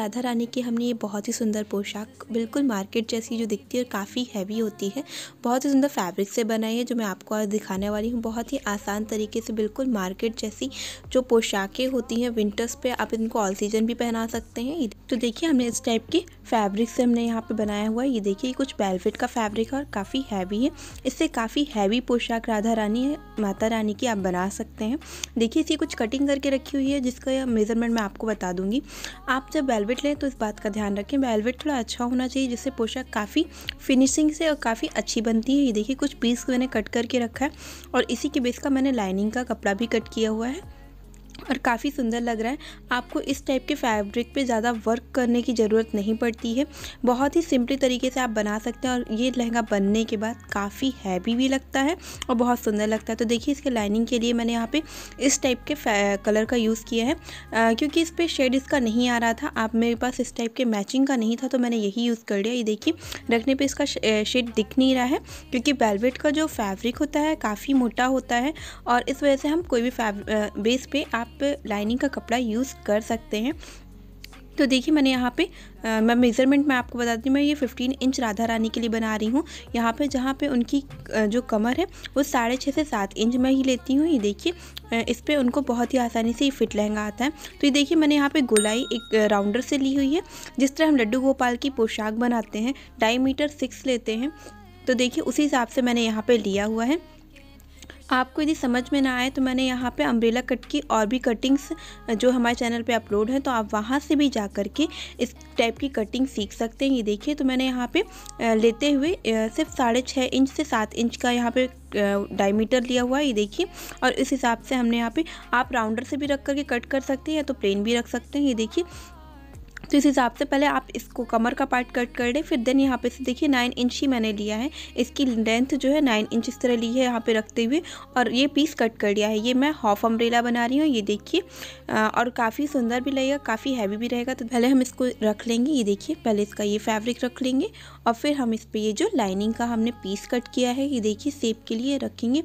राधा रानी की हमने ये बहुत ही सुंदर पोशाक बिल्कुल मार्केट जैसी जो दिखती है और काफ़ी हैवी होती है बहुत ही सुंदर फैब्रिक से बनाई है जो मैं आपको आज दिखाने वाली हूँ बहुत ही आसान तरीके से बिल्कुल मार्केट जैसी जो पोशाकें होती हैं विंटर्स पे आप इनको ऑल सीजन भी पहना सकते हैं तो देखिए हमने इस टाइप के फैब्रिक से हमने यहाँ पे बनाया हुआ है ये देखिए कुछ बेलफिट का फैब्रिक है और काफ़ी हैवी है इससे काफ़ी हैवी पोशाक राधा रानी है माता रानी की आप बना सकते हैं देखिए इसकी कुछ कटिंग करके रखी हुई है जिसका मेज़रमेंट मैं आपको बता दूंगी आप जब बेलवेट वेलवेट लें तो इस बात का ध्यान रखें वेलवेट थोड़ा अच्छा होना चाहिए जिससे पोशाक काफ़ी फिनिशिंग से और काफ़ी अच्छी बनती है ये देखिए कुछ पीस मैंने कट करके रखा है और इसी के बेस का मैंने लाइनिंग का कपड़ा भी कट किया हुआ है और काफ़ी सुंदर लग रहा है आपको इस टाइप के फैब्रिक पे ज़्यादा वर्क करने की ज़रूरत नहीं पड़ती है बहुत ही सिंपली तरीके से आप बना सकते हैं और ये लहंगा बनने के बाद काफ़ी हैवी भी लगता है और बहुत सुंदर लगता है तो देखिए इसके लाइनिंग के लिए मैंने यहाँ पे इस टाइप के कलर का यूज़ किया है आ, क्योंकि इस पर शेड इसका नहीं आ रहा था आप मेरे पास इस टाइप के मैचिंग का नहीं था तो मैंने यही यूज़ कर लिया ये देखिए रखने पर इसका शेड दिख नहीं रहा है क्योंकि वेलवेट का जो फैब्रिक होता है काफ़ी मोटा होता है और इस वजह से हम कोई भी बेस पर आप आप लाइनिंग का कपड़ा यूज़ कर सकते हैं तो देखिए मैंने यहाँ पे आ, मैं मेज़रमेंट मैं आपको बता दी मैं ये 15 इंच राधा रानी के लिए बना रही हूँ यहाँ पे जहाँ पे उनकी जो कमर है वो साढ़े छः से सात इंच मैं ही लेती हूँ ये देखिए इस पर उनको बहुत ही आसानी से ये फिट लहंगा आता है तो ये देखिए मैंने यहाँ पे गोलाई एक राउंडर से ली हुई है जिस तरह हम लड्डू गोपाल की पोशाक बनाते हैं डाई मीटर सिक्स लेते हैं तो देखिए उसी हिसाब से मैंने यहाँ पर लिया हुआ है आपको यदि समझ में ना आए तो मैंने यहाँ पे अम्ब्रेला कट की और भी कटिंग्स जो हमारे चैनल पे अपलोड हैं तो आप वहाँ से भी जा कर के इस टाइप की कटिंग सीख सकते हैं ये देखिए तो मैंने यहाँ पे लेते हुए सिर्फ साढ़े छः इंच से सात इंच का यहाँ पे डायमीटर लिया हुआ है ये देखिए और इस हिसाब से हमने यहाँ पे आप राउंडर से भी रख करके कट कर सकते हैं या तो प्लेन भी रख सकते हैं ये देखिए तो इस हिसाब से पहले आप इसको कमर का पार्ट कट कर दें फिर देन यहाँ पे से देखिए नाइन इंच ही मैंने लिया है इसकी लेंथ जो है नाइन इंच इस तरह ली है यहाँ पे रखते हुए और ये पीस कट कर दिया है ये मैं हाफ अम्ब्रेला बना रही हूँ ये देखिए और काफ़ी सुंदर भी लगेगा काफ़ी हैवी भी रहेगा तो पहले हम इसको रख लेंगे ये देखिए पहले इसका ये फैब्रिक रख लेंगे और फिर हम इस पर ये जो लाइनिंग का हमने पीस कट किया है ये देखिए सेप के लिए रखेंगे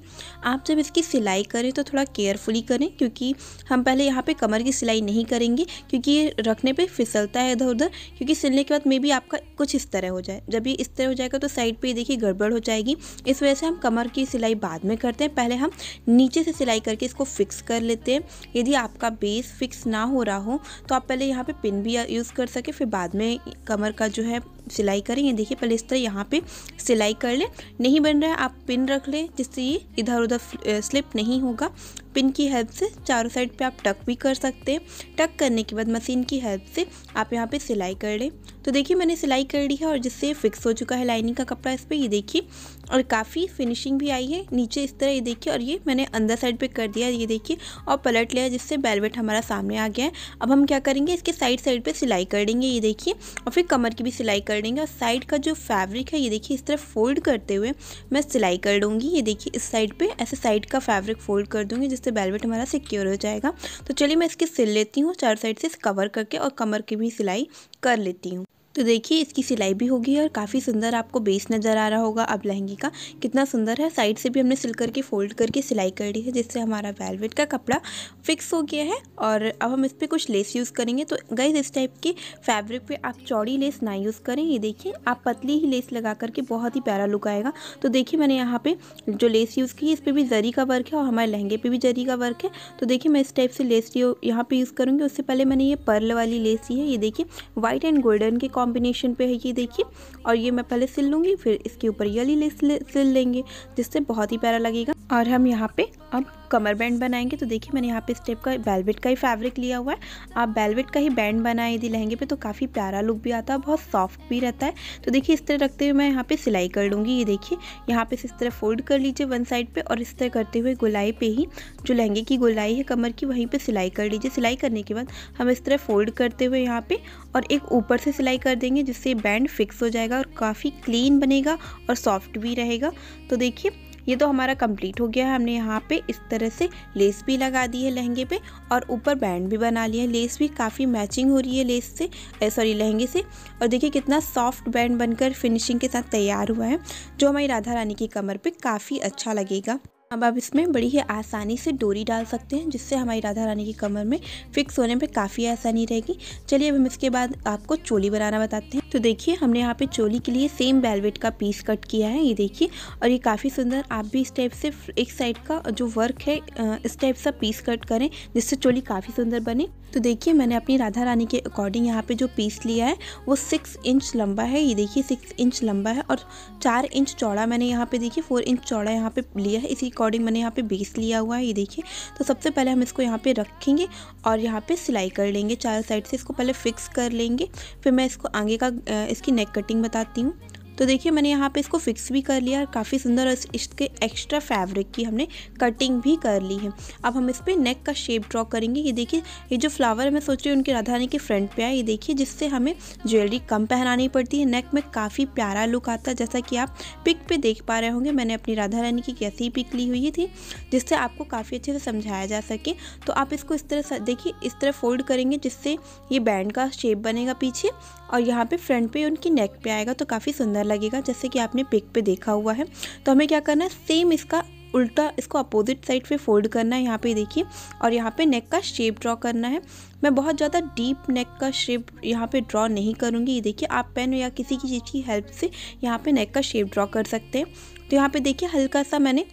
आप जब इसकी सिलाई करें तो थोड़ा केयरफुली करें क्योंकि हम पहले यहाँ पे कमर की सिलाई नहीं करेंगे क्योंकि ये रखने पे फिसलता है इधर उधर क्योंकि सिलने के बाद मे भी आपका कुछ इस तरह हो जाए जब ये इस तरह हो जाएगा तो साइड पर देखिए गड़बड़ हो जाएगी इस वजह से हम कमर की सिलाई बाद में करते हैं पहले हम नीचे से सिलाई करके इसको फिक्स कर लेते हैं यदि आपका बेस फिक्स ना हो रहा हो तो आप पहले यहाँ पर पिन भी यूज़ कर सके फिर बाद में कमर का जो है सिलाई करेंगे देखिए पहले इस तरह यहाँ पे सिलाई कर लें नहीं बन रहा है आप पिन रख लें जिससे ये इधर उधर स्लिप नहीं होगा पिन की हेल्प से चारों साइड पे आप टक भी कर सकते हैं टक करने के बाद मशीन की हेल्प से आप यहाँ पे सिलाई कर लें तो देखिए मैंने सिलाई कर ली है और जिससे फिक्स हो चुका है लाइनिंग का कपड़ा इस पर ये देखिए और काफ़ी फिनिशिंग भी आई है नीचे इस तरह ये देखिए और ये मैंने अंदर साइड पर कर दिया ये देखिए और पलट लिया जिससे बेलवेट हमारा सामने आ गया है अब हम क्या करेंगे इसके साइड साइड पर सिलाई कर देंगे ये देखिए और फिर कमर की भी सिलाई कर देंगे और साइड का जो फैब्रिक है ये देखिए इस तरह फोल्ड करते हुए मैं सिलाई कर लूँगी ये देखिए इस साइड पर ऐसे साइड का फैब्रिक फोल्ड कर दूँगी जिस से बेलवेट हमारा सिक्योर हो जाएगा तो चलिए मैं इसकी सिल लेती हूँ चार साइड से कवर करके और कमर की भी सिलाई कर लेती हूँ तो देखिए इसकी सिलाई भी होगी और काफ़ी सुंदर आपको बेस नज़र आ रहा होगा अब लहंगे का कितना सुंदर है साइड से भी हमने सिल करके फोल्ड करके सिलाई कर ली है जिससे हमारा वेलवेट का कपड़ा फिक्स हो गया है और अब हम इस पर कुछ लेस यूज़ करेंगे तो गई इस टाइप के फैब्रिक पे आप चौड़ी लेस ना यूज़ करें ये देखिए आप पतली ही लेस लगा करके बहुत ही प्यारा लुक आएगा तो देखिए मैंने यहाँ पर जो लेस यूज़ की है इस पर भी जरी का वर्क है और हमारे लहंगे पे भी जरी का वर्क है तो देखिए मैं इस टाइप से लेस यहाँ पर यूज़ करूँगी उससे पहले मैंने ये पर्ल वाली लेस ली है ये देखिए वाइट एंड गोल्डन के कॉम कॉम्बिनेशन पे है ये देखिए और ये मैं पहले सिल लूँगी फिर इसके ऊपर ये सिल लेंगे जिससे बहुत ही प्यारा लगेगा और हम यहाँ पे अब कमर बैंड बनाएंगे तो देखिए मैंने यहाँ पे स्टेप का वेलवेट का ही फैब्रिक लिया हुआ है आप वेलवेट का ही बैंड बनाए यदि लहंगे पे तो काफ़ी प्यारा लुक भी आता है बहुत सॉफ्ट भी रहता है तो देखिए इस तरह रखते हुए मैं यहाँ पे सिलाई कर लूँगी ये देखिए यहाँ पे इस तरह फोल्ड कर लीजिए वन साइड पर और इस तरह करते हुए गुलाई पर ही जो लहंगे की गुलाई है कमर की वहीं पर सिलाई कर लीजिए सिलाई करने के बाद हम इस तरह फोल्ड करते हुए यहाँ पर और एक ऊपर से सिलाई कर देंगे जिससे बैंड फिक्स हो जाएगा और काफ़ी क्लीन बनेगा और सॉफ्ट भी रहेगा तो देखिए ये तो हमारा कंप्लीट हो गया है हमने यहाँ पे इस तरह से लेस भी लगा दी है लहंगे पे और ऊपर बैंड भी बना लिया है लेस भी काफ़ी मैचिंग हो रही है लेस से सॉरी लहंगे से और देखिए कितना सॉफ्ट बैंड बनकर फिनिशिंग के साथ तैयार हुआ है जो हमारी राधा रानी की कमर पर काफ़ी अच्छा लगेगा अब आप इसमें बड़ी ही आसानी से डोरी डाल सकते हैं जिससे हमारी राधा रानी की कमर में फिक्स होने पे काफ़ी आसानी रहेगी चलिए अब हम इसके बाद आपको चोली बनाना बताते हैं तो देखिए हमने यहाँ पे चोली के लिए सेम बेलवेट का पीस कट किया है ये देखिए और ये काफ़ी सुंदर आप भी इस टाइप से एक साइड का जो वर्क है इस टाइप सा पीस कट करें जिससे चोली काफ़ी सुंदर बने तो देखिए मैंने अपनी राधा रानी के अकॉर्डिंग यहाँ पे जो पीस लिया है वो सिक्स इंच लंबा है ये देखिए सिक्स इंच लंबा है और चार इंच चौड़ा मैंने यहाँ पे देखिए फोर इंच चौड़ा यहाँ पे लिया है इसी अकॉर्डिंग मैंने यहाँ पे बेस लिया हुआ है ये देखिए तो सबसे पहले हम इसको यहाँ पर रखेंगे और यहाँ पर सिलाई कर लेंगे चारों साइड से इसको पहले फिक्स कर लेंगे फिर मैं इसको आगे का इसकी नेक कटिंग बताती हूँ तो देखिए मैंने यहाँ पे इसको फिक्स भी कर लिया और काफ़ी सुंदर इसके एक्स्ट्रा फैब्रिक की हमने कटिंग भी कर ली है अब हम इस पर नेक का शेप ड्रॉ करेंगे ये देखिए ये जो फ्लावर मैं सोच रही हूँ उनकी रानी के फ्रंट पे आए ये देखिए जिससे हमें ज्वेलरी कम पहनानी पड़ती है नेक में काफ़ी प्यारा लुक आता है जैसा कि आप पिक पे देख पा रहे होंगे मैंने अपनी राधा रानी की कैसी पिक ली हुई थी जिससे आपको काफ़ी अच्छे से समझाया जा सके तो आप इसको इस तरह देखिए इस तरह फोल्ड करेंगे जिससे ये बैंड का शेप बनेगा पीछे और यहाँ पे फ्रंट पे उनकी नेक पे आएगा तो काफ़ी सुंदर लगेगा जैसे कि आपने पिक पे देखा हुआ है तो हमें क्या करना है सेम इसका उल्टा इसको अपोजिट साइड पे फोल्ड करना है यहाँ पे देखिए और यहाँ पे नेक का शेप ड्रॉ करना है मैं बहुत ज़्यादा डीप नेक का शेप यहाँ पे ड्रॉ नहीं करूँगी ये देखिए आप पेन या किसी की चीज़ की हेल्प से यहाँ पे नेक का शेप ड्रॉ कर सकते हैं तो यहाँ पे देखिए हल्का सा मैंने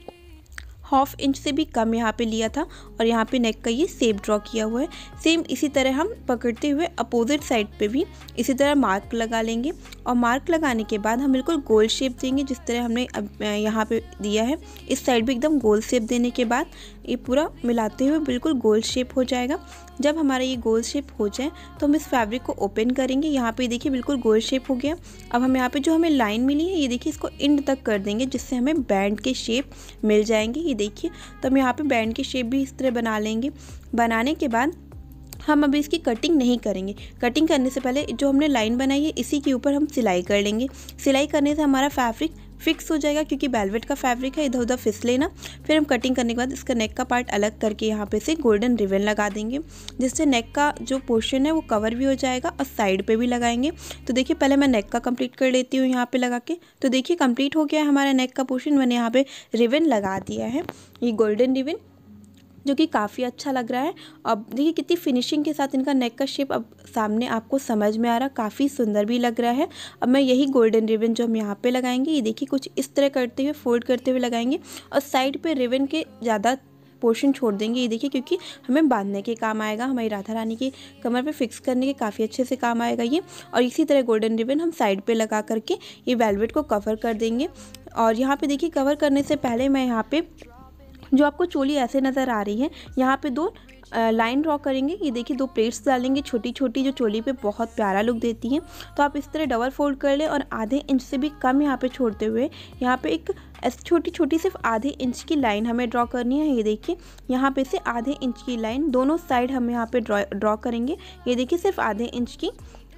हाफ इंच से भी कम यहाँ पे लिया था और यहाँ पे नेक का ये सेप ड्रॉ किया हुआ है सेम इसी तरह हम पकड़ते हुए अपोजिट साइड पे भी इसी तरह मार्क लगा लेंगे और मार्क लगाने के बाद हम बिल्कुल गोल शेप देंगे जिस तरह हमने यहाँ पे दिया है इस साइड भी एकदम गोल शेप देने के बाद ये पूरा मिलाते हुए बिल्कुल गोल शेप हो जाएगा जब हमारा ये गोल शेप हो जाए तो हम इस फैब्रिक को ओपन करेंगे यहाँ पे देखिए बिल्कुल गोल शेप हो गया अब हम यहाँ पे जो हमें लाइन मिली है ये देखिए इसको इंड तक कर देंगे जिससे हमें बैंड के शेप मिल जाएंगे ये देखिए तो हम यहाँ पर बैंड के शेप भी इस तरह बना लेंगे बनाने के बाद हम अभी इसकी कटिंग नहीं करेंगे कटिंग करने से पहले जो हमने लाइन बनाई है इसी के ऊपर हम सिलाई कर लेंगे सिलाई करने से हमारा फैब्रिक फिक्स हो जाएगा क्योंकि बेलवेट का फैब्रिक है इधर उधर फिसले ना फिर हम कटिंग करने के बाद इसका नेक का पार्ट अलग करके यहाँ पे से गोल्डन रिबन लगा देंगे जिससे नेक का जो पोर्शन है वो कवर भी हो जाएगा और साइड पे भी लगाएंगे तो देखिए पहले मैं नेक का कंप्लीट कर लेती हूँ यहाँ पे लगा के तो देखिए कंप्लीट हो गया है हमारा नेक का पोर्शन मैंने यहाँ पे रिबन लगा दिया है ये गोल्डन रिबन जो कि काफ़ी अच्छा लग रहा है अब देखिए कितनी फिनिशिंग के साथ इनका नेक का शेप अब सामने आपको समझ में आ रहा काफ़ी सुंदर भी लग रहा है अब मैं यही गोल्डन रिबन जो हम यहाँ पे लगाएंगे ये देखिए कुछ इस तरह करते हुए फोल्ड करते हुए लगाएंगे और साइड पर रिबन के ज़्यादा पोर्शन छोड़ देंगे ये देखिए क्योंकि हमें बांधने के काम आएगा हमारी राधा रानी के कमर पे फिक्स करने के काफ़ी अच्छे से काम आएगा ये और इसी तरह गोल्डन रिबन हम साइड पे लगा करके ये वेलवेट को कवर कर देंगे और यहाँ पे देखिए कवर करने से पहले मैं यहाँ पे जो आपको चोली ऐसे नज़र आ रही है यहाँ पे दो लाइन ड्रॉ करेंगे ये देखिए दो प्लेट्स डालेंगे छोटी छोटी जो चोली पे बहुत प्यारा लुक देती हैं तो आप इस तरह डबल फोल्ड कर लें और आधे इंच से भी कम यहाँ पे छोड़ते हुए यहाँ पे एक छोटी छोटी सिर्फ आधे इंच की लाइन हमें ड्रॉ करनी है ये देखिए यहाँ पे से आधे इंच की लाइन दोनों साइड हम यहाँ पे ड्रॉ करेंगे ये देखिए सिर्फ आधे इंच की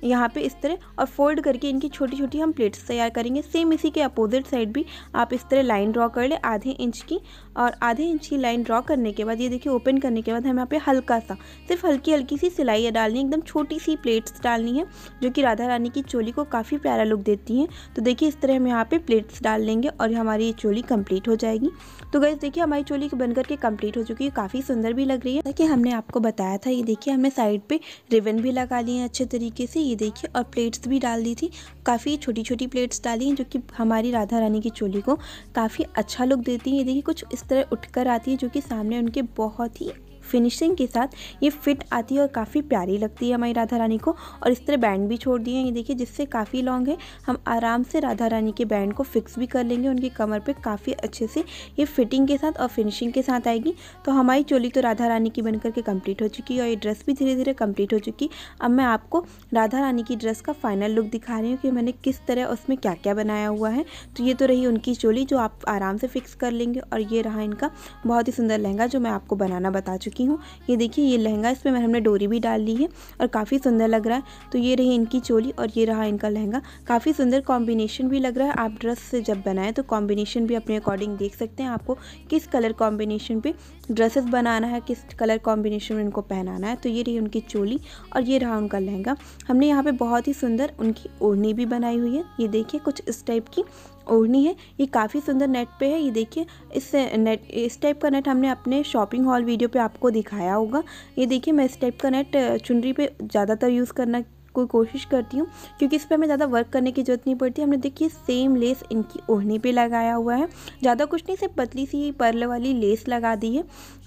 यहाँ पे इस तरह और फोल्ड करके इनकी छोटी छोटी हम प्लेट्स तैयार करेंगे सेम इसी के अपोजिट साइड भी आप इस तरह लाइन ड्रॉ कर ले आधे इंच की और आधे इंच की लाइन ड्रॉ करने के बाद ये देखिए ओपन करने के बाद हम यहाँ पे हल्का सा सिर्फ हल्की हल्की सी सिलाई डालनी है एकदम छोटी सी प्लेट्स डालनी है जो कि राधा रानी की चोली को काफ़ी प्यारा लुक देती हैं तो देखिए इस तरह हम यहाँ पर प्लेट्स डाल लेंगे और हमारी ये चोली कम्प्लीट हो जाएगी तो गैस देखिए हमारी चोली बन करके कम्प्लीट हो चुकी है काफ़ी सुंदर भी लग रही है देखिए हमने आपको बताया था ये देखिए हमने साइड पर रिबन भी लगा लिए अच्छे तरीके से ये देखिए और प्लेट्स भी डाल दी थी काफ़ी छोटी छोटी प्लेट्स डाली हैं जो कि हमारी राधा रानी की चोली को काफ़ी अच्छा लुक देती है ये देखिए कुछ इस तरह उठकर आती है जो कि सामने उनके बहुत ही फिनिशिंग के साथ ये फिट आती है और काफ़ी प्यारी लगती है हमारी राधा रानी को और इस तरह बैंड भी छोड़ दिए हैं ये देखिए जिससे काफ़ी लॉन्ग है हम आराम से राधा रानी के बैंड को फिक्स भी कर लेंगे उनकी कमर पर काफ़ी अच्छे से ये फिटिंग के साथ और फिनिशिंग के साथ आएगी तो हमारी चोली तो राधा रानी की बनकर के कम्प्लीट हो चुकी है और ये ड्रेस भी धीरे धीरे कम्प्लीट हो चुकी अब मैं आपको राधा रानी की ड्रेस का फाइनल लुक दिखा रही हूँ कि मैंने किस तरह उसमें क्या क्या बनाया हुआ है तो ये तो रही उनकी चोली जो आप आराम से फिक्स कर लेंगे और ये रहा इनका बहुत ही सुंदर लहंगा जो मैं आपको बनाना बता चुकी चुकी हूँ ये देखिए ये लहंगा इस पर हमने डोरी भी डाल ली है और काफ़ी सुंदर लग रहा है तो ये रही इनकी चोली और ये रहा इनका लहंगा काफ़ी सुंदर कॉम्बिनेशन भी लग रहा है आप ड्रेस से जब बनाएं तो कॉम्बिनेशन भी अपने अकॉर्डिंग देख सकते हैं आपको किस कलर कॉम्बिनेशन पर ड्रेसेस बनाना है किस कलर कॉम्बिनेशन में इनको पहनाना है तो ये रही उनकी चोली और ये रहा उनका लहंगा हमने यहाँ पर बहुत ही सुंदर उनकी ओढ़नी भी बनाई हुई है ये देखिए कुछ इस टाइप की ओढ़नी है ये काफ़ी सुंदर नेट पे है ये देखिए इस नेट इस टाइप का नेट हमने अपने शॉपिंग हॉल वीडियो पे आपको दिखाया होगा ये देखिए मैं इस टाइप का नेट चुनरी पे ज़्यादातर यूज़ करना कोई कोशिश करती हूँ क्योंकि इस पर हमें ज़्यादा वर्क करने की ज़रूरत नहीं पड़ती हमने देखिए सेम लेस इनकी ओढ़नी पे लगाया हुआ है ज़्यादा कुछ नहीं सिर्फ पतली सी पर्ल वाली लेस लगा दी है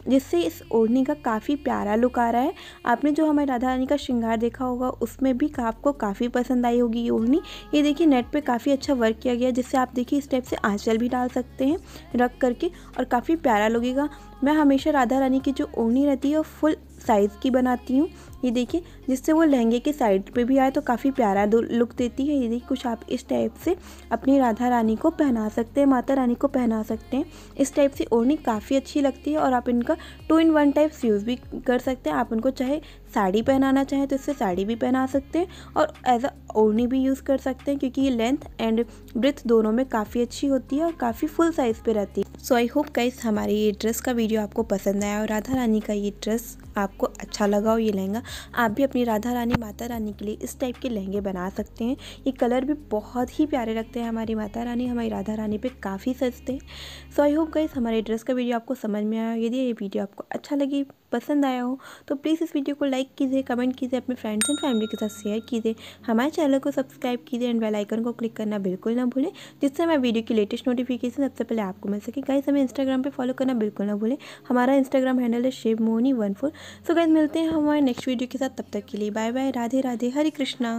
जिससे इस ओढ़नी का काफ़ी प्यारा लुक आ रहा है आपने जो हमारे राधा रानी का श्रृंगार देखा होगा उसमें भी आपको काफ़ी पसंद आई होगी ये ओढ़नी ये देखिए नेट पर काफ़ी अच्छा वर्क किया गया है जिससे आप देखिए इस टाइप से आँचल भी डाल सकते हैं रख करके और काफ़ी प्यारा लगेगा मैं हमेशा राधा रानी की जो ओढ़नी रहती है वो फुल साइज़ की बनाती हूँ ये देखिए जिससे वो लहंगे के साइड पे भी आए तो काफ़ी प्यारा लुक देती है ये देखिए कुछ आप इस टाइप से अपनी राधा रानी को पहना सकते हैं माता रानी को पहना सकते हैं इस टाइप से ओढ़नी काफ़ी अच्छी लगती है और आप इनका two in one types use भी कर सकते हैं आप उनको चाहे साड़ी पहनाना चाहें तो इससे साड़ी भी पहना सकते हैं और एज अ ओढ़नी भी यूज़ कर सकते हैं क्योंकि ये लेंथ एंड ब्रेथ दोनों में काफ़ी अच्छी होती है और काफ़ी फुल साइज़ पे रहती है सो आई होप गाइस हमारी ये ड्रेस का वीडियो आपको पसंद आया और राधा रानी का ये ड्रेस आपको अच्छा लगा हो ये लहंगा आप भी अपनी राधा रानी माता रानी के लिए इस टाइप के लहंगे बना सकते हैं ये कलर भी बहुत ही प्यारे लगते हैं हमारी माता रानी हमारी राधा रानी पे काफ़ी सजते हैं सो आई होप गाइस हमारे ड्रेस का वीडियो आपको समझ में आया यदि ये वीडियो आपको अच्छा लगी पसंद आया हो तो प्लीज़ इस वीडियो को लाइक कीजिए कमेंट कीजिए अपने फ्रेंड्स एंड फैमिली के साथ शेयर कीजिए हमारे चैनल को सब्सक्राइब कीजिए एंड बेल आइकन को क्लिक करना बिल्कुल ना भूलें जिससे हमारे वीडियो की लेटेस्ट नोटिफिकेशन सबसे पहले आपको मिल सके गाइस हमें इंस्टाग्राम पे फॉलो करना बिल्कुल ना भूलें हमारा इंस्टाग्राम हैंडल है Shiv Mohini one four so so मिलते हैं हमारे नेक्स्ट वीडियो के साथ तब तक के लिए बाय बाय राधे राधे हरे कृष्णा